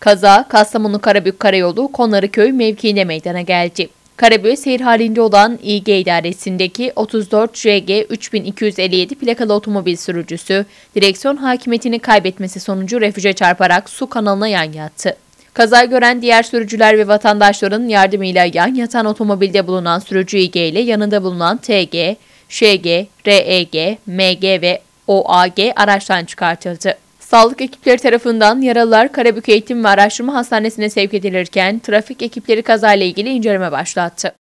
Kaza Kastamonu Karabük Karayolu Konarı Köyü mevkiinde meydana geldi. Karabük seyir halinde olan İG idaresindeki 34 JG 3257 plakalı otomobil sürücüsü direksiyon hakimiyetini kaybetmesi sonucu refüje çarparak su kanalına yan yattı. Kaza gören diğer sürücüler ve vatandaşların yardımıyla yan yatan otomobilde bulunan sürücü İG ile yanında bulunan TG, ŞG, REG, MG ve OAG araçtan çıkartıldı. Sağlık ekipleri tarafından yaralılar Karabük Eğitim ve Araştırma Hastanesi'ne sevk edilirken trafik ekipleri kazayla ilgili inceleme başlattı.